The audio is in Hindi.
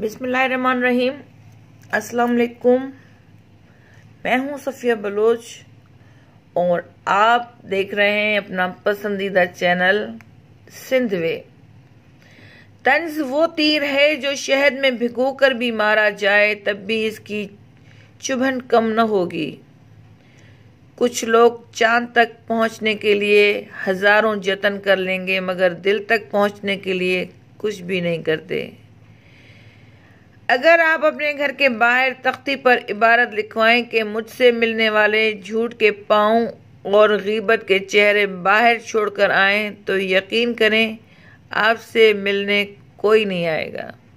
बिसमान रहीम असलकुम मैं हूं सफ़िया बलोच और आप देख रहे हैं अपना पसंदीदा चैनल सिंधवे तंज वो तीर है जो शहद में भिगो कर भी मारा जाए तब भी इसकी चुभन कम न होगी कुछ लोग चांद तक पहुंचने के लिए हज़ारों जतन कर लेंगे मगर दिल तक पहुंचने के लिए कुछ भी नहीं करते अगर आप अपने घर के बाहर तख्ती पर इबारत लिखवाएं कि मुझसे मिलने वाले झूठ के पाँव और गीबत के चेहरे बाहर छोड़कर आएं तो यकीन करें आपसे मिलने कोई नहीं आएगा